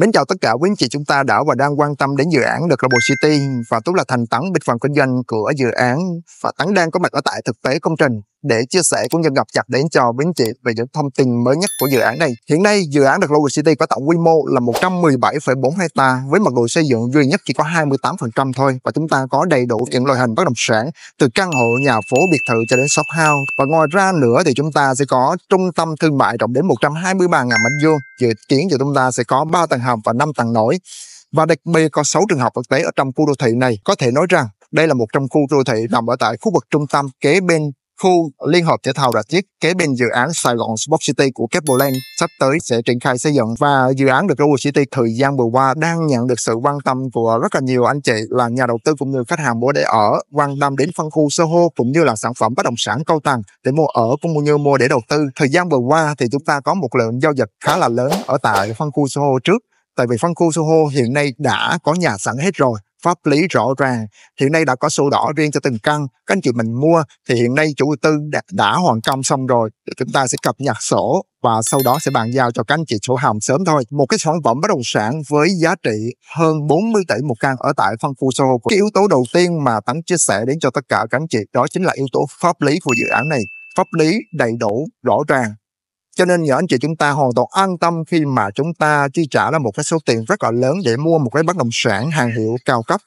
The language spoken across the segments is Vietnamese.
Mến chào tất cả quý anh chị chúng ta đã và đang quan tâm đến dự án The Global City và Tú là Thành Tấn bên phần kinh doanh của dự án và Tấn đang có mặt ở tại thực tế công trình để chia sẻ cũng như gặp chặt đến cho quý anh chị về những thông tin mới nhất của dự án này. Hiện nay, dự án được Lô City có tổng quy mô là 117,4 hecta với mật độ xây dựng duy nhất chỉ có 28% thôi và chúng ta có đầy đủ những loại hình bất động sản từ căn hộ, nhà phố, biệt thự cho đến shop house. Và ngoài ra nữa thì chúng ta sẽ có trung tâm thương mại rộng đến 123 ngàn mét vuông. Dự kiến thì chúng ta sẽ có 3 tầng hầm và 5 tầng nổi. Và đặc biệt có 6 trường học thực tế ở trong khu đô thị này. Có thể nói rằng đây là một trong khu đô thị nằm ở tại khu vực trung tâm kế bên Khu Liên hợp Thể thao Rạch Chiếc kế bên dự án Sài Gòn Sport City của Capoland sắp tới sẽ triển khai xây dựng và dự án được Global City thời gian vừa qua đang nhận được sự quan tâm của rất là nhiều anh chị là nhà đầu tư cũng như khách hàng mua để ở quan tâm đến phân khu Soho cũng như là sản phẩm bất động sản cao tầng để mua ở cũng như mua để đầu tư. Thời gian vừa qua thì chúng ta có một lượng giao dịch khá là lớn ở tại phân khu Soho trước tại vì phân khu Soho hiện nay đã có nhà sẵn hết rồi pháp lý rõ ràng hiện nay đã có sổ đỏ riêng cho từng căn các anh chị mình mua thì hiện nay chủ tư đã, đã hoàn công xong rồi chúng ta sẽ cập nhật sổ và sau đó sẽ bàn giao cho các anh chị sổ hồng sớm thôi một cái sản phẩm bất động sản với giá trị hơn 40 tỷ một căn ở tại phân khu Soho cái yếu tố đầu tiên mà tấn chia sẻ đến cho tất cả các anh chị đó chính là yếu tố pháp lý của dự án này pháp lý đầy đủ rõ ràng cho nên nhờ anh chị chúng ta hoàn toàn an tâm khi mà chúng ta chi trả ra một cái số tiền rất là lớn để mua một cái bất động sản hàng hiệu cao cấp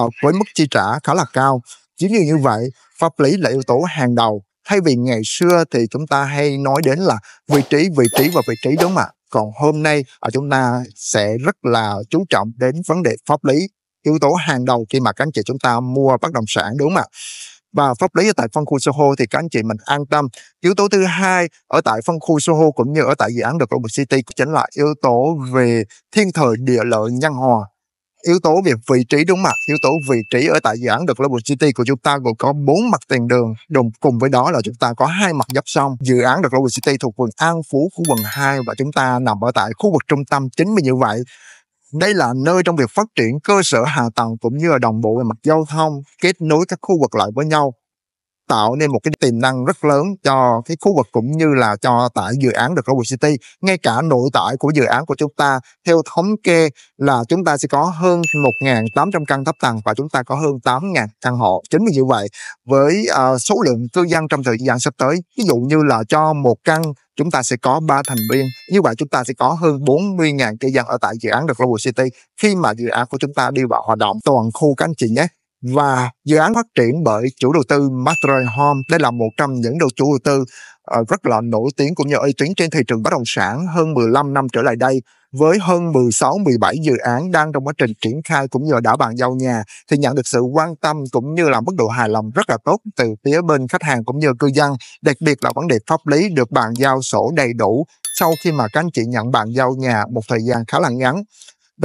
uh, với mức chi trả khá là cao chính vì như vậy pháp lý là yếu tố hàng đầu thay vì ngày xưa thì chúng ta hay nói đến là vị trí vị trí và vị trí đúng không ạ còn hôm nay ở à, chúng ta sẽ rất là chú trọng đến vấn đề pháp lý yếu tố hàng đầu khi mà các anh chị chúng ta mua bất động sản đúng không ạ và pháp lý ở tại phân khu Soho thì các anh chị mình an tâm. Yếu tố thứ hai ở tại phân khu Soho cũng như ở tại dự án The Global City chính là yếu tố về thiên thời địa lợi nhân hòa yếu tố về vị trí đúng mặt yếu tố vị trí ở tại dự án The Global City của chúng ta gồm có bốn mặt tiền đường đồng cùng với đó là chúng ta có hai mặt giáp sông dự án The Global City thuộc quận An Phú khu quận 2 và chúng ta nằm ở tại khu vực trung tâm chính vì như vậy đây là nơi trong việc phát triển cơ sở hạ tầng cũng như là đồng bộ về mặt giao thông, kết nối các khu vực lại với nhau tạo nên một cái tiềm năng rất lớn cho cái khu vực cũng như là cho tại dự án The Global City. Ngay cả nội tại của dự án của chúng ta, theo thống kê là chúng ta sẽ có hơn 1.800 căn thấp tầng và chúng ta có hơn 8.000 căn hộ. Chính vì như vậy, với uh, số lượng cư dân trong thời gian sắp tới, ví dụ như là cho một căn chúng ta sẽ có ba thành viên. Như vậy chúng ta sẽ có hơn 40.000 cư dân ở tại dự án The Global City khi mà dự án của chúng ta đi vào hoạt động toàn khu các anh chị nhé và dự án phát triển bởi chủ đầu tư Mastery Home. Đây là một trong những đầu chủ đầu tư uh, rất là nổi tiếng cũng như uy tín trên thị trường bất động sản hơn 15 năm trở lại đây với hơn 16 17 dự án đang trong quá trình triển khai cũng như là đã bàn giao nhà thì nhận được sự quan tâm cũng như là mức độ hài lòng rất là tốt từ phía bên khách hàng cũng như cư dân, đặc biệt là vấn đề pháp lý được bàn giao sổ đầy đủ sau khi mà các anh chị nhận bàn giao nhà một thời gian khá là ngắn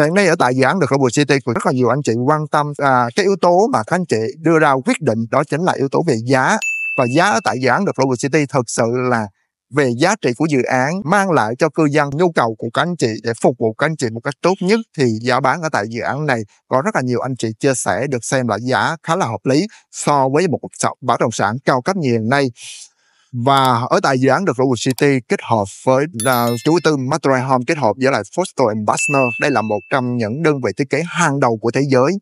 hiện nay ở tại dự án được Global City của rất là nhiều anh chị quan tâm à, cái yếu tố mà các anh chị đưa ra quyết định đó chính là yếu tố về giá và giá ở tại dự án được Global City thực sự là về giá trị của dự án mang lại cho cư dân nhu cầu của các anh chị để phục vụ các anh chị một cách tốt nhất thì giá bán ở tại dự án này có rất là nhiều anh chị chia sẻ được xem là giá khá là hợp lý so với một bất động sản cao cấp như hiện nay và ở tại dự án The Global City kết hợp với uh, chủ tư Madurai Home kết hợp với lại Foster and Partner đây là một trong những đơn vị thiết kế hàng đầu của thế giới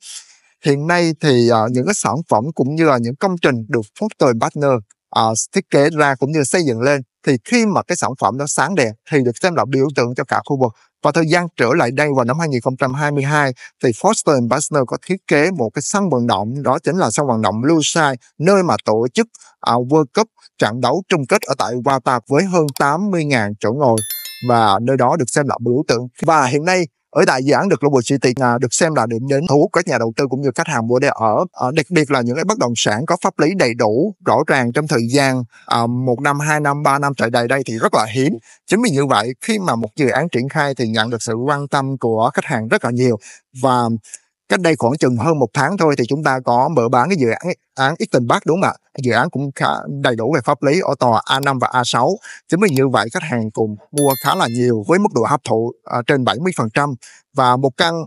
hiện nay thì uh, những cái sản phẩm cũng như là những công trình được Foster and Partner uh, à, thiết kế ra cũng như xây dựng lên thì khi mà cái sản phẩm nó sáng đèn thì được xem là biểu tượng cho cả khu vực và thời gian trở lại đây vào năm 2022 thì Foster and Partner có thiết kế một cái sân vận động đó chính là sân vận động Lusai nơi mà tổ chức uh, World Cup trận đấu chung kết ở tại Qatar với hơn 80.000 chỗ ngồi và nơi đó được xem là biểu tượng. Và hiện nay ở tại dự án The Global City à, được xem là điểm đến thu hút các nhà đầu tư cũng như khách hàng mua để ở à, đặc biệt là những cái bất động sản có pháp lý đầy đủ rõ ràng trong thời gian à, một năm hai năm ba năm trở lại đây thì rất là hiếm chính vì như vậy khi mà một dự án triển khai thì nhận được sự quan tâm của khách hàng rất là nhiều và cách đây khoảng chừng hơn một tháng thôi thì chúng ta có mở bán cái dự án án Eastern Park đúng không ạ? Dự án cũng khá đầy đủ về pháp lý ở tòa A5 và A6. Chính vì như vậy khách hàng cùng mua khá là nhiều với mức độ hấp thụ à, trên 70% và một căn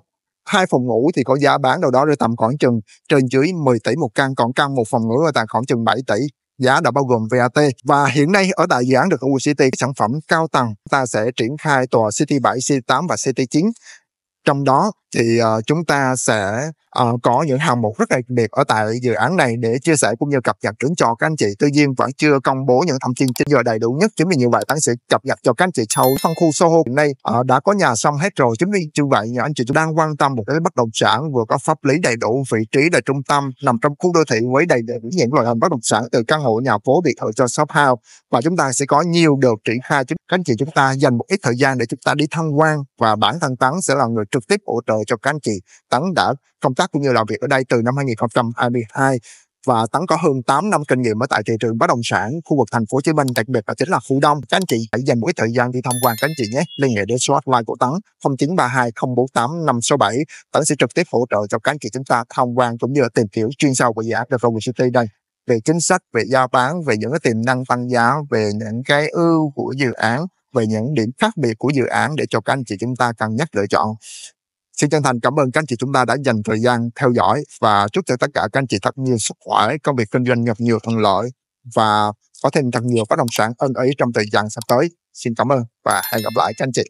hai phòng ngủ thì có giá bán đâu đó rơi tầm khoảng chừng trên dưới 10 tỷ một căn còn căn một phòng ngủ là tầm khoảng chừng 7 tỷ giá đã bao gồm VAT và hiện nay ở tại dự án được ở City sản phẩm cao tầng ta sẽ triển khai tòa City 7, City 8 và City 9 trong đó thì uh, chúng ta sẽ uh, có những hạng mục rất là đẹp ở tại dự án này để chia sẻ cũng như cập nhật đến cho các anh chị tuy nhiên vẫn chưa công bố những thông tin trên giờ đầy đủ nhất chính vì như vậy tán sẽ cập nhật cho các anh chị sau phân khu Soho hiện nay uh, đã có nhà xong hết rồi chính vì như vậy những anh chị đang quan tâm một cái bất động sản vừa có pháp lý đầy đủ vị trí là trung tâm nằm trong khu đô thị với đầy đủ những loại hình bất động sản từ căn hộ nhà phố biệt thự cho shop house và chúng ta sẽ có nhiều được triển khai các anh chị chúng ta dành một ít thời gian để chúng ta đi tham quan và bản thân tấn sẽ là người trực tiếp hỗ trợ cho các anh chị tấn đã công tác cũng như làm việc ở đây từ năm 2022 và Tấn có hơn 8 năm kinh nghiệm ở tại thị trường bất động sản khu vực thành phố Hồ Chí Minh, đặc biệt là chính là khu Đông. Các anh chị hãy dành một ít thời gian đi tham quan các anh chị nhé. Liên hệ đến số hotline của Tấn 0932 048 567. Tấn sẽ trực tiếp hỗ trợ cho các anh chị chúng ta tham quan cũng như là tìm hiểu chuyên sâu về dự án The Flower City đây về chính sách, về giao bán, về những cái tiềm năng tăng giá, về những cái ưu của dự án, về những điểm khác biệt của dự án để cho các anh chị chúng ta cân nhắc lựa chọn. Xin chân thành cảm ơn các anh chị chúng ta đã dành thời gian theo dõi và chúc cho tất cả các anh chị thật nhiều sức khỏe, công việc kinh doanh gặp nhiều thuận lợi và có thêm thật nhiều bất động sản ân ấy trong thời gian sắp tới. Xin cảm ơn và hẹn gặp lại các anh chị.